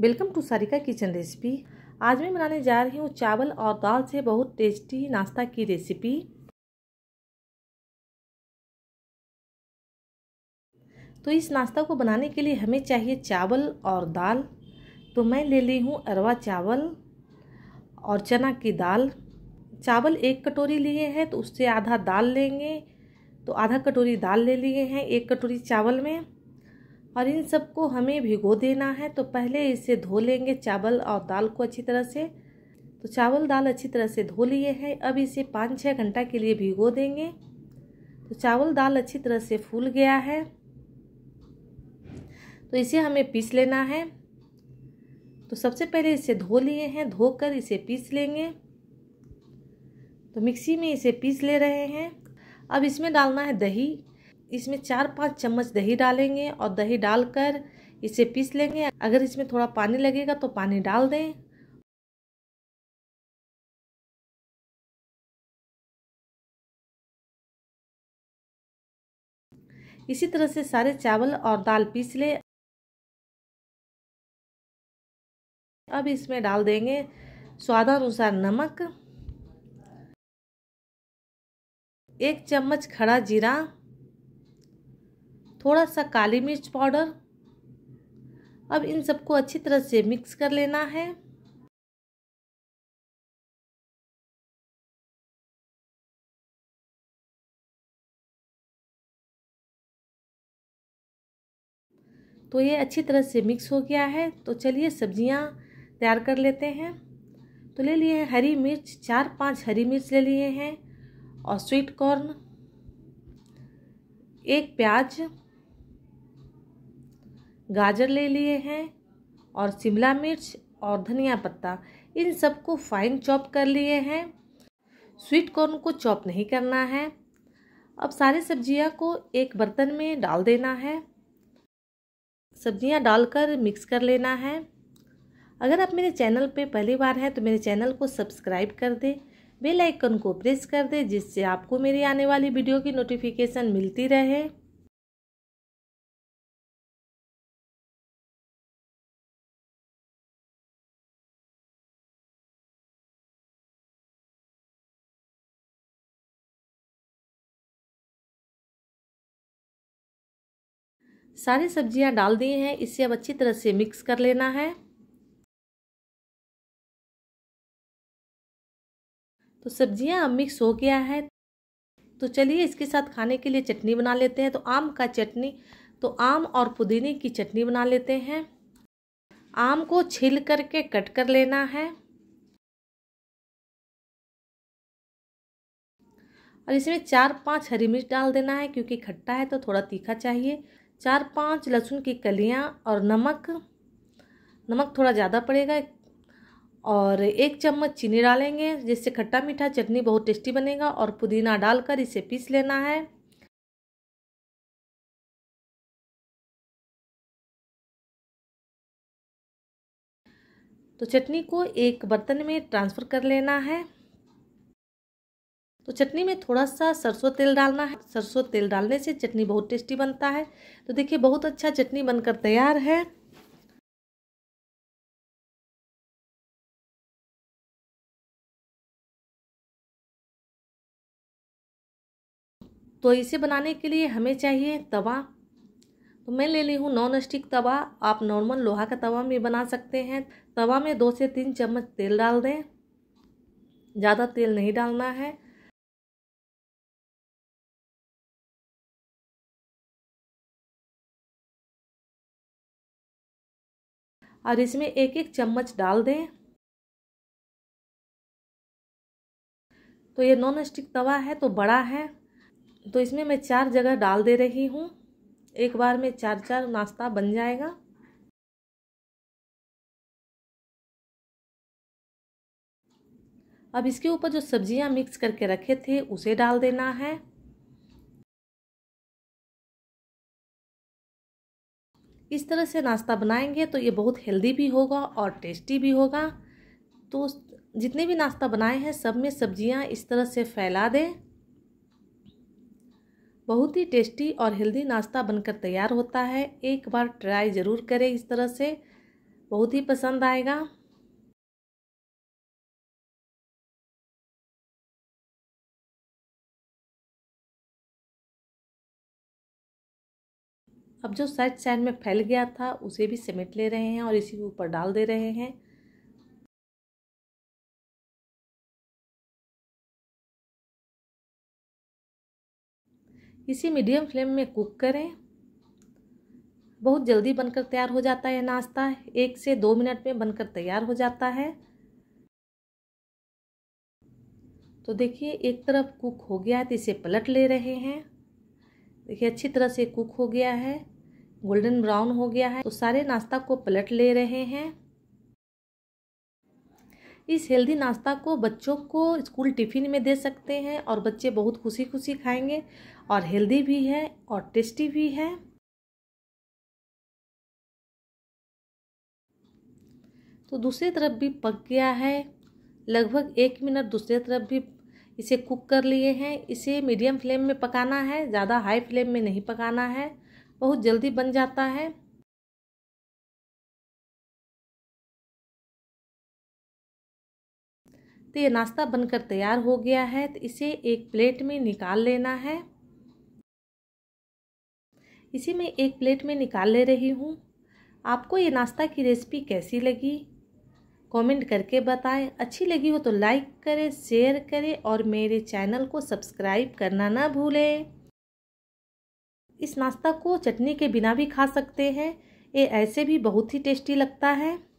welcome to Sarika kitchen recipe आज मैं बनाने जा रही हूँ चावल और दाल से बहुत टेस्टी नाश्ता की रेसिपी तो इस नाश्ता को बनाने के लिए हमें चाहिए चावल और दाल तो मैं ले ली हूँ अरवा चावल और चना की दाल चावल एक कटोरी लिए हैं तो उससे आधा दाल लेंगे तो आधा कटोरी दाल ले लिए हैं एक कटोरी चावल में और इन सबको हमें भिगो देना है तो पहले इसे धो लेंगे चावल और दाल को अच्छी तरह से तो चावल दाल अच्छी तरह से धो लिए हैं अब इसे पाँच छः घंटा के लिए भिगो देंगे तो चावल दाल अच्छी तरह से फूल गया है तो इसे हमें पीस लेना है तो सबसे पहले इसे धो लिए हैं धोकर इसे पीस लेंगे तो मिक्सी में इसे पीस ले रहे हैं अब इसमें डालना है दही इसमें चार पाँच चम्मच दही डालेंगे और दही डालकर इसे पीस लेंगे अगर इसमें थोड़ा पानी लगेगा तो पानी डाल दें इसी तरह से सारे चावल और दाल पीस ले अब इसमें डाल देंगे स्वादानुसार नमक एक चम्मच खड़ा जीरा थोड़ा सा काली मिर्च पाउडर अब इन सबको अच्छी तरह से मिक्स कर लेना है तो ये अच्छी तरह से मिक्स हो गया है तो चलिए सब्जियां तैयार कर लेते हैं तो ले लिए हैं हरी मिर्च चार पांच हरी मिर्च ले लिए हैं और स्वीट कॉर्न एक प्याज गाजर ले लिए हैं और शिमला मिर्च और धनिया पत्ता इन सबको फाइन चॉप कर लिए हैं स्वीट कॉर्न को चॉप नहीं करना है अब सारी सब्जियां को एक बर्तन में डाल देना है सब्जियां डालकर मिक्स कर लेना है अगर आप मेरे चैनल पे पहली बार हैं तो मेरे चैनल को सब्सक्राइब कर दें बेल आइकन को प्रेस कर दें जिससे आपको मेरी आने वाली वीडियो की नोटिफिकेशन मिलती रहे सारी सब्जियां डाल दिए हैं इसे अब अच्छी तरह से मिक्स कर लेना है तो सब्जियां अब मिक्स हो गया है तो चलिए इसके साथ खाने के लिए चटनी बना लेते हैं तो आम का चटनी तो आम और पुदीने की चटनी बना लेते हैं आम को छील करके कट कर लेना है और इसमें चार पांच हरी मिर्च डाल देना है क्योंकि खट्टा है तो थोड़ा तीखा चाहिए चार पांच लहसुन की कलियां और नमक नमक थोड़ा ज़्यादा पड़ेगा और एक चम्मच चीनी डालेंगे जिससे खट्टा मीठा चटनी बहुत टेस्टी बनेगा और पुदीना डालकर इसे पीस लेना है तो चटनी को एक बर्तन में ट्रांसफ़र कर लेना है तो चटनी में थोड़ा सा सरसों तेल डालना है सरसों तेल डालने से चटनी बहुत टेस्टी बनता है तो देखिए बहुत अच्छा चटनी बनकर तैयार है तो इसे बनाने के लिए हमें चाहिए तवा तो मैं ले ली हूँ नॉन स्टिक तवा आप नॉर्मल लोहा का तवा भी बना सकते हैं तवा में दो से तीन चम्मच तेल डाल दें ज़्यादा तेल नहीं डालना है और इसमें एक एक चम्मच डाल दें तो ये नॉन स्टिक तवा है तो बड़ा है तो इसमें मैं चार जगह डाल दे रही हूँ एक बार में चार चार नाश्ता बन जाएगा अब इसके ऊपर जो सब्जियाँ मिक्स करके रखे थे उसे डाल देना है इस तरह से नाश्ता बनाएंगे तो ये बहुत हेल्दी भी होगा और टेस्टी भी होगा तो जितने भी नाश्ता बनाए हैं सब में सब्जियां इस तरह से फैला दें बहुत ही टेस्टी और हेल्दी नाश्ता बनकर तैयार होता है एक बार ट्राई ज़रूर करें इस तरह से बहुत ही पसंद आएगा अब जो सर्च सैंड में फैल गया था उसे भी समेट ले रहे हैं और इसी के ऊपर डाल दे रहे हैं इसी मीडियम फ्लेम में कुक करें बहुत जल्दी बनकर तैयार हो जाता है नाश्ता एक से दो मिनट में बनकर तैयार हो जाता है तो देखिए एक तरफ कुक हो गया है तो इसे पलट ले रहे हैं देखिए अच्छी तरह से कुक हो गया है गोल्डन ब्राउन हो गया है तो सारे नाश्ता को पलट ले रहे हैं इस हेल्दी नाश्ता को बच्चों को स्कूल टिफ़िन में दे सकते हैं और बच्चे बहुत खुशी खुशी खाएंगे और हेल्दी भी है और टेस्टी भी है तो दूसरी तरफ भी पक गया है लगभग एक मिनट दूसरी तरफ भी इसे कुक कर लिए हैं इसे मीडियम फ्लेम में पकाना है ज़्यादा हाई फ्लेम में नहीं पकाना है बहुत जल्दी बन जाता है तो ये नाश्ता बनकर तैयार हो गया है तो इसे एक प्लेट में निकाल लेना है इसे मैं एक प्लेट में निकाल ले रही हूँ आपको ये नाश्ता की रेसिपी कैसी लगी कमेंट करके बताएं अच्छी लगी हो तो लाइक करें शेयर करें और मेरे चैनल को सब्सक्राइब करना ना भूलें इस नाश्ता को चटनी के बिना भी खा सकते हैं ये ऐसे भी बहुत ही टेस्टी लगता है